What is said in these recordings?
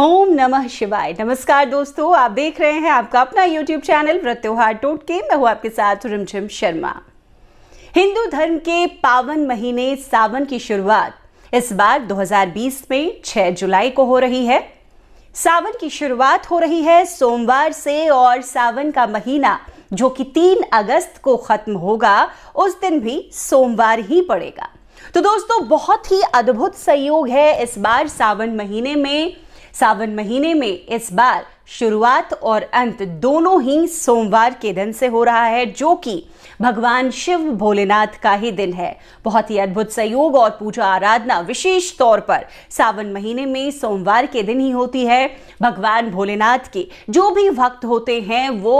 ओम नमः शिवाय नमस्कार दोस्तों आप देख रहे हैं आपका अपना यूट्यूब चैनल व्रत्योहार टोटके मैं हूँ आपके साथ रिमझिम शर्मा हिंदू धर्म के पावन महीने सावन की शुरुआत इस बार 2020 में 6 जुलाई को हो रही है सावन की शुरुआत हो रही है सोमवार से और सावन का महीना जो कि 3 अगस्त को खत्म होगा उस दिन भी सोमवार ही पड़ेगा तो दोस्तों बहुत ही अद्भुत संयोग है इस बार सावन महीने में सावन महीने में इस बार शुरुआत और अंत दोनों ही सोमवार के दिन से हो रहा है जो कि भगवान शिव भोलेनाथ का ही दिन है बहुत ही अद्भुत सहयोग और पूजा आराधना विशेष तौर पर सावन महीने में सोमवार के दिन ही होती है भगवान भोलेनाथ के जो भी भक्त होते हैं वो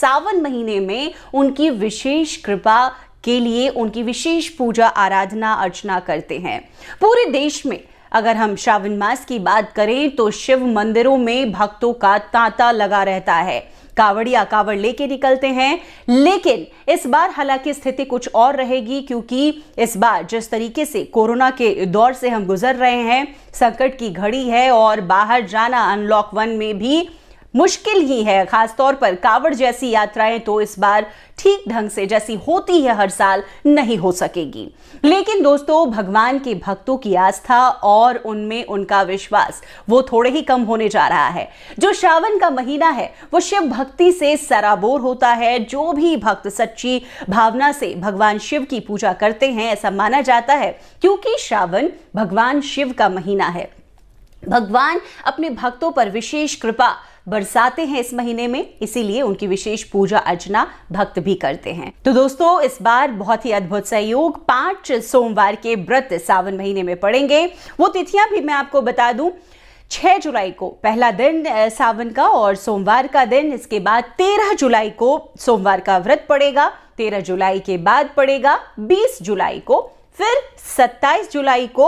सावन महीने में उनकी विशेष कृपा के लिए उनकी विशेष पूजा आराधना अर्चना करते हैं पूरे देश में अगर हम श्रावण मास की बात करें तो शिव मंदिरों में भक्तों का तांता लगा रहता है कावड़िया कावड़ लेके निकलते हैं लेकिन इस बार हालांकि स्थिति कुछ और रहेगी क्योंकि इस बार जिस तरीके से कोरोना के दौर से हम गुजर रहे हैं संकट की घड़ी है और बाहर जाना अनलॉक वन में भी मुश्किल ही है खासतौर पर कावड़ जैसी यात्राएं तो इस बार ठीक ढंग से जैसी होती है हर साल नहीं हो सकेगी लेकिन दोस्तों भगवान के भक्तों की आस्था और उनमें उनका विश्वास वो थोड़े ही कम होने जा रहा है जो श्रावण का महीना है वो शिव भक्ति से सराबोर होता है जो भी भक्त सच्ची भावना से भगवान शिव की पूजा करते हैं ऐसा माना जाता है क्योंकि श्रावण भगवान शिव का महीना है भगवान अपने भक्तों पर विशेष कृपा बरसाते हैं इस महीने में इसीलिए उनकी विशेष पूजा अर्चना भक्त भी करते हैं तो दोस्तों इस बार बहुत ही अद्भुत सहयोग पांच सोमवार के व्रत सावन महीने में पड़ेंगे वो तिथियां भी मैं आपको बता दूं 6 जुलाई को पहला दिन सावन का और सोमवार का दिन इसके बाद 13 जुलाई को सोमवार का व्रत पड़ेगा 13 जुलाई के बाद पड़ेगा 20 जुलाई को फिर 27 जुलाई को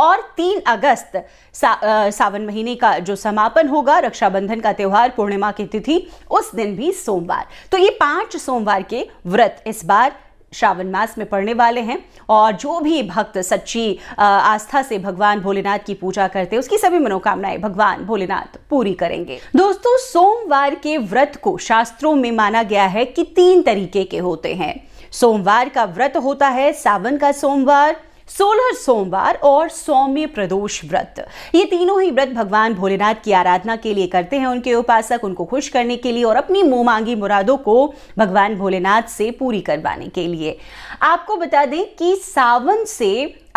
और 3 अगस्त सा, आ, सावन महीने का जो समापन होगा रक्षाबंधन का त्यौहार पूर्णिमा की तिथि उस दिन भी सोमवार तो ये पांच सोमवार के व्रत इस बार श्रावण मास में पढ़ने वाले हैं और जो भी भक्त सच्ची आस्था से भगवान भोलेनाथ की पूजा करते हैं उसकी सभी मनोकामनाएं भगवान भोलेनाथ पूरी करेंगे दोस्तों सोमवार के व्रत को शास्त्रों में माना गया है कि तीन तरीके के होते हैं सोमवार का व्रत होता है सावन का सोमवार सोलह सोमवार और सौम्य प्रदोष व्रत ये तीनों ही व्रत भगवान भोलेनाथ की आराधना के लिए करते हैं उनके उपासक उनको खुश करने के लिए और अपनी मोमांगी मांगी मुरादों को भगवान भोलेनाथ से पूरी करवाने के लिए आपको बता दें कि सावन से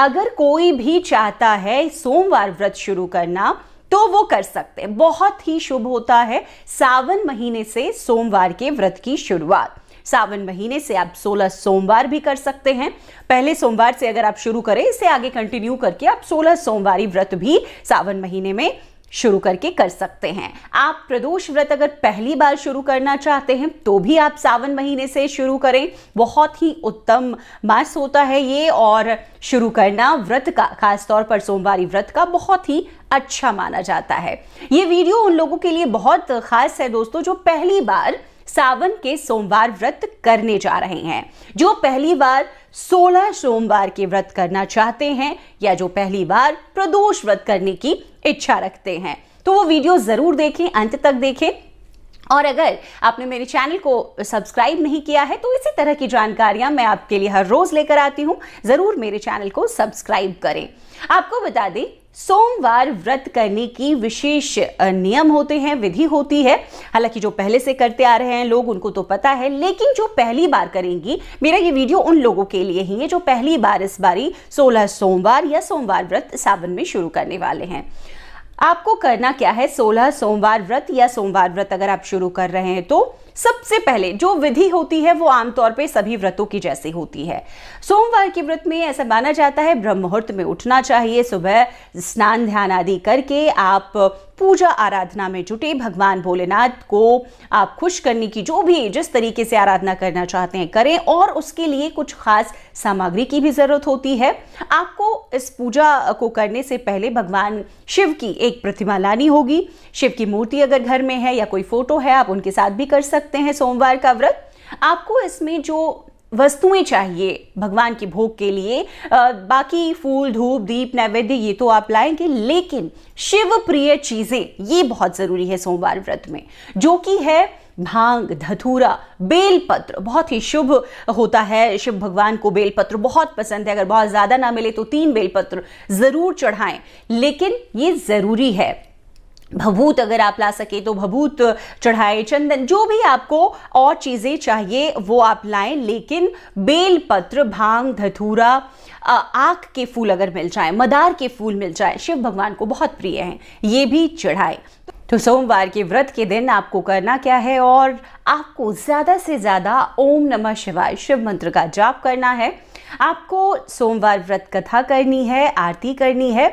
अगर कोई भी चाहता है सोमवार व्रत शुरू करना तो वो कर सकते हैं बहुत ही शुभ होता है सावन महीने से सोमवार के व्रत की शुरुआत सावन महीने से आप 16 सोमवार भी कर सकते हैं पहले सोमवार से अगर आप शुरू करें इसे आगे कंटिन्यू करके आप 16 सोमवारी व्रत भी सावन महीने में शुरू करके कर सकते हैं आप प्रदोष व्रत अगर पहली बार शुरू करना चाहते हैं तो भी आप सावन महीने से शुरू करें बहुत ही उत्तम मास होता है ये और शुरू करना व्रत का खासतौर पर सोमवार व्रत का बहुत ही अच्छा माना जाता है ये वीडियो उन लोगों के लिए बहुत खास है दोस्तों जो पहली बार सावन के सोमवार व्रत करने जा रहे हैं जो पहली बार 16 सोमवार के व्रत करना चाहते हैं या जो पहली बार प्रदोष व्रत करने की इच्छा रखते हैं तो वो वीडियो ज़रूर देखें अंत तक देखें और अगर आपने मेरे चैनल को सब्सक्राइब नहीं किया है तो इसी तरह की जानकारियां मैं आपके लिए हर रोज़ लेकर आती हूं ज़रूर मेरे चैनल को सब्सक्राइब करें आपको बता दें सोमवार व्रत करने की विशेष नियम होते हैं विधि होती है हालांकि जो पहले से करते आ रहे हैं लोग उनको तो पता है लेकिन जो पहली बार करेंगी मेरा ये वीडियो उन लोगों के लिए ही है जो पहली बार इस बारी 16 सोमवार या सोमवार व्रत सावन में शुरू करने वाले हैं आपको करना क्या है सोलह सोमवार व्रत या सोमवार व्रत अगर आप शुरू कर रहे हैं तो सबसे पहले जो विधि होती है वो आमतौर पे सभी व्रतों की जैसी होती है सोमवार के व्रत में ऐसा माना जाता है ब्रह्म मुहूर्त में उठना चाहिए सुबह स्नान ध्यान आदि करके आप पूजा आराधना में जुटे भगवान भोलेनाथ को आप खुश करने की जो भी जिस तरीके से आराधना करना चाहते हैं करें और उसके लिए कुछ खास सामग्री की भी ज़रूरत होती है आपको इस पूजा को करने से पहले भगवान शिव की एक प्रतिमा लानी होगी शिव की मूर्ति अगर घर में है या कोई फ़ोटो है आप उनके साथ भी कर सकते हैं सोमवार का व्रत आपको इसमें जो वस्तुएं चाहिए भगवान के भोग के लिए आ, बाकी फूल धूप दीप नैवेद्य ये तो आप लाएंगे लेकिन शिव प्रिय चीज़ें ये बहुत ज़रूरी है सोमवार व्रत में जो कि है भांग धतूरा बेलपत्र बहुत ही शुभ होता है शिव भगवान को बेलपत्र बहुत पसंद है अगर बहुत ज़्यादा ना मिले तो तीन बेलपत्र ज़रूर चढ़ाएं लेकिन ये ज़रूरी है भभूत अगर आप ला सके तो भभूत चढ़ाए चंदन जो भी आपको और चीज़ें चाहिए वो आप लाएं लेकिन बेलपत्र भांग धतूरा आक के फूल अगर मिल जाए मदार के फूल मिल जाए शिव भगवान को बहुत प्रिय हैं ये भी चढ़ाए तो सोमवार के व्रत के दिन आपको करना क्या है और आपको ज़्यादा से ज़्यादा ओम नमः शिवाय शिव मंत्र का जाप करना है आपको सोमवार व्रत कथा करनी है आरती करनी है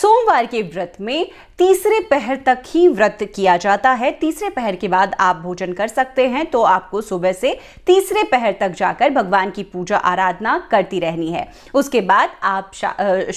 सोमवार के व्रत में तीसरे पहर तक ही व्रत किया जाता है तीसरे पहर के बाद आप भोजन कर सकते हैं तो आपको सुबह से तीसरे पहर तक जाकर भगवान की पूजा आराधना करती रहनी है उसके बाद आप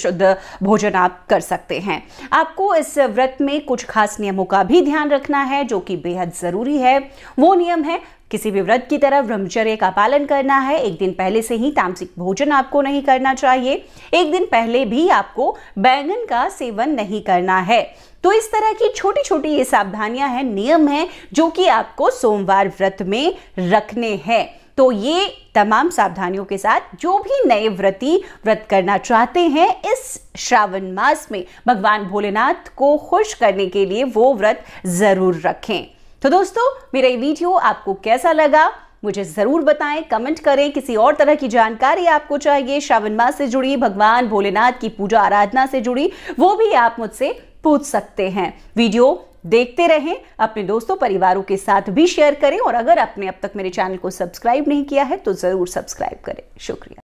शुद्ध भोजन आप कर सकते हैं आपको इस व्रत में कुछ खास नियमों का भी ध्यान रखना है जो कि बेहद ज़रूरी है वो नियम है किसी भी व्रत की तरह ब्रह्मचर्य का पालन करना है एक दिन पहले से ही तामसिक भोजन आपको नहीं करना चाहिए एक दिन पहले भी आपको बैंगन का सेवन नहीं करना है तो इस तरह की छोटी छोटी ये सावधानियां हैं नियम हैं जो कि आपको सोमवार व्रत में रखने हैं तो ये तमाम सावधानियों के साथ जो भी नए व्रती व्रत करना चाहते हैं इस श्रावण मास में भगवान भोलेनाथ को खुश करने के लिए वो व्रत ज़रूर रखें तो दोस्तों मेरा ये वीडियो आपको कैसा लगा मुझे ज़रूर बताएं कमेंट करें किसी और तरह की जानकारी आपको चाहिए श्रावण मास से जुड़ी भगवान भोलेनाथ की पूजा आराधना से जुड़ी वो भी आप मुझसे पूछ सकते हैं वीडियो देखते रहें अपने दोस्तों परिवारों के साथ भी शेयर करें और अगर आपने अब तक मेरे चैनल को सब्सक्राइब नहीं किया है तो ज़रूर सब्सक्राइब करें शुक्रिया